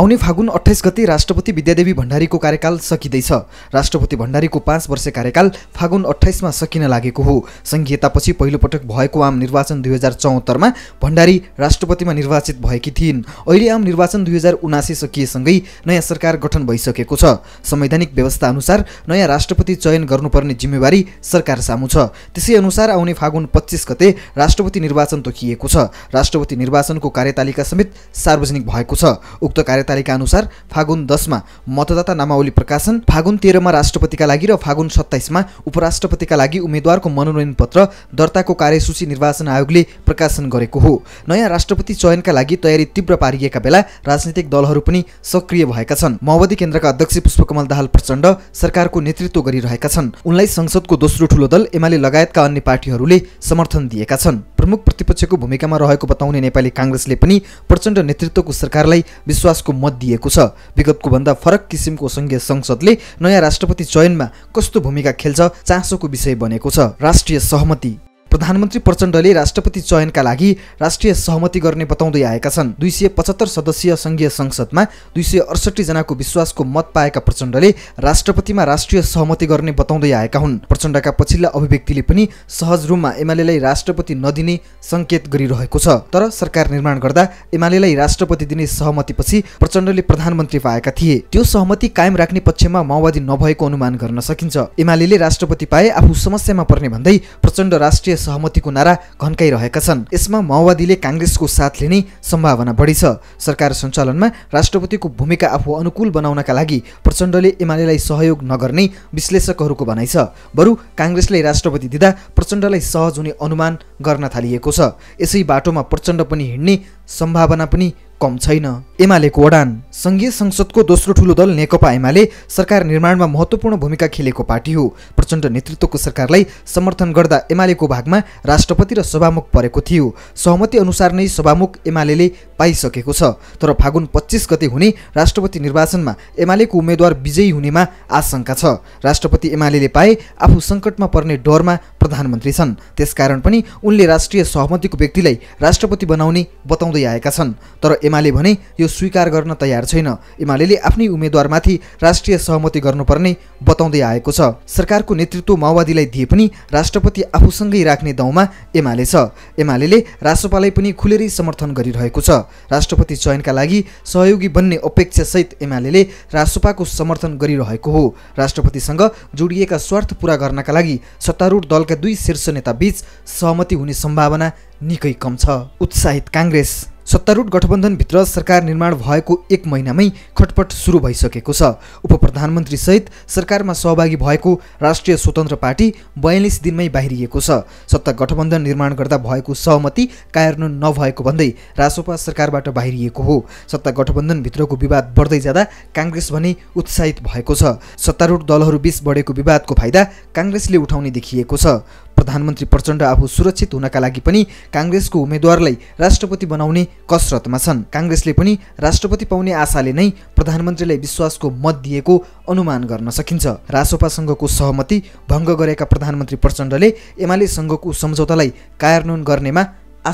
आउने फागुन अठाइस गते राष्ट्रपति विद्यादेवी भण्डारीको कार्यकाल सकिँदैछ राष्ट्रपति भण्डारीको पाँच वर्ष कार्यकाल फागुन अठाइसमा सकिन लागेको हो सङ्घीयतापछि पहिलोपटक भएको आम निर्वाचन दुई हजार चौहत्तरमा भण्डारी राष्ट्रपतिमा निर्वाचित भएकी थिइन् अहिले आम निर्वाचन दुई हजार उनासी सकिएसँगै नयाँ सरकार गठन भइसकेको छ संवैधानिक व्यवस्था अनुसार नयाँ राष्ट्रपति चयन गर्नुपर्ने जिम्मेवारी सरकार सामु छ त्यसै अनुसार आउने फागुन पच्चिस गते राष्ट्रपति निर्वाचन तोकिएको छ राष्ट्रपति निर्वाचनको कार्यतालिका समेत सार्वजनिक भएको छ उक्त कार्यतालिका अनुसार फागुन दसमा मतदाता नामावली प्रकाशन फागुन तेह्रमा राष्ट्रपतिका लागि र फागुन सत्ताइसमा उपराष्ट्रपतिका लागि उम्मेद्वारको मनोनयन पत्र दर्ताको कार्यसूची निर्वाचन आयोगले प्रकाशन गरेको हो नयाँ राष्ट्रपति चयनका लागि तयारी तीव्र पारिएका बेला राजनीतिक दलहरू पनि सक्रिय भएका छन् माओवादी केन्द्रका अध्यक्ष पुष्पकमल दाहाल प्रचण्ड सरकारको नेतृत्व गरिरहेका छन् उनलाई संसदको दोस्रो ठूलो दल एमाले लगायतका अन्य पार्टीहरूले समर्थन दिएका छन् प्रमुख प्रतिपक्षको भूमिकामा रहेको बताउने नेपाली काङ्ग्रेसले पनि प्रचण्ड नेतृत्वको सरकारलाई विश्वासको मत दिएको छ विगतको भन्दा फरक किसिमको सङ्घीय संसदले नयाँ राष्ट्रपति चयनमा कस्तो भूमिका खेल्छ चासोको विषय बनेको छ राष्ट्रिय सहमति प्रधानमन्त्री प्रचण्डले राष्ट्रपति चयनका लागि राष्ट्रिय सहमति गर्ने बताउँदै आएका छन् दुई सय पचहत्तर सदस्यीय सङ्घीय संसदमा दुई सय अडसठी जनाको विश्वासको मत पाएका प्रचण्डले राष्ट्रपतिमा राष्ट्रिय सहमति गर्ने बताउँदै आएका हुन् प्रचण्डका पछिल्ला अभिव्यक्तिले पनि सहज रूपमा एमालेलाई राष्ट्रपति नदिने सङ्केत गरिरहेको छ तर सरकार निर्माण गर्दा एमालेलाई राष्ट्रपति दिने सहमतिपछि प्रचण्डले प्रधानमन्त्री पाएका थिए त्यो सहमति कायम राख्ने पक्षमा माओवादी नभएको अनुमान गर्न सकिन्छ एमाले राष्ट्रपति पाए आफू समस्यामा पर्ने भन्दै प्रचण्ड राष्ट्रिय सहमतिको नारा घन्काइरहेका छन् यसमा माओवादीले काङ्ग्रेसको साथ लिने सम्भावना बढी छ सरकार सञ्चालनमा राष्ट्रपतिको भूमिका आफू अनुकूल बनाउनका लागि प्रचण्डले एमालेलाई सहयोग नगर्ने विश्लेषकहरूको भनाइ छ बरु काङ्ग्रेसले राष्ट्रपति दिँदा प्रचण्डलाई सहज हुने अनुमान गर्न थालिएको छ यसै बाटोमा प्रचण्ड पनि हिँड्ने सम्भावना पनि कम छैन एमालेको वडान सङ्घीय संसदको दोस्रो ठुलो दल नेकपा एमाले सरकार निर्माणमा महत्त्वपूर्ण भूमिका खेलेको पार्टी हो प्रचण्ड नेतृत्वको सरकारलाई समर्थन गर्दा एमालेको भागमा राष्ट्रपति र सभामुख परेको थियो सहमति अनुसार नै सभामुख एमाले पाइसकेको छ तर फागुन पच्चिस गते हुने राष्ट्रपति निर्वाचनमा एमालेको उम्मेद्वार विजयी हुनेमा आशंका छ राष्ट्रपति एमाले पाए आफू सङ्कटमा पर्ने डरमा प्रधानमन्त्री छन् त्यसकारण पनि उनले राष्ट्रिय सहमतिको व्यक्तिलाई राष्ट्रपति बनाउने बताउँदै आएका छन् तर एमाले भने यो स्वीकार गर्न तयार छैन एमाले आफ्नै उम्मेद्वारमाथि राष्ट्रिय सहमति गर्नुपर्ने बताउँदै आएको छ सरकारको नेतृत्व माओवादीलाई दिए पनि राष्ट्रपति आफूसँगै राख्ने दाउमा एमाले छ एमाले राष्ट्रपालाई पनि खुलेरै समर्थन गरिरहेको छ राष्ट्रपति चयनका लागि सहयोगी बन्ने अपेक्षासहित एमाले रासोपाको समर्थन गरिरहेको हो राष्ट्रपतिसँग जोडिएका स्वार्थ पुरा गर्नका लागि सत्तारूढ दलका दुई शीर्ष नेताबीच सहमति हुने सम्भावना निकै कम छ उत्साहित काङ्ग्रेस सत्तारूढ गठबन्धनभित्र सरकार निर्माण भएको एक महिनामै खटपट सुरु भइसकेको छ उप प्रधानमन्त्रीसहित सरकारमा सहभागी भएको राष्ट्रिय स्वतन्त्र पार्टी बयालिस दिनमै बाहिरिएको छ सत्ता गठबन्धन निर्माण गर्दा भएको सहमति कार्यान्वयन नभएको भन्दै रासोपा सरकारबाट बाहिरिएको हो सत्ता गठबन्धनभित्रको विवाद बढ्दै जाँदा काङ्ग्रेस भने उत्साहित भएको छ सत्तारूढ दलहरूबीच बढेको विवादको फाइदा काङ्ग्रेसले उठाउने देखिएको छ प्रधानमन्त्री प्रचण्ड आफू सुरक्षित हुनका लागि पनि काङ्ग्रेसको उम्मेद्वारलाई राष्ट्रपति बनाउने कसरतमा छन् काङ्ग्रेसले पनि राष्ट्रपति पाउने आशाले नै प्रधानमन्त्रीलाई विश्वासको मत दिएको अनुमान गर्न सकिन्छ रासोपासँगको सहमति भङ्ग गरेका प्रधानमन्त्री प्रचण्डले एमालेसँगको सङ्घको सम्झौतालाई कार्यान्वयन गर्नेमा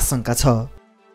आशंका छ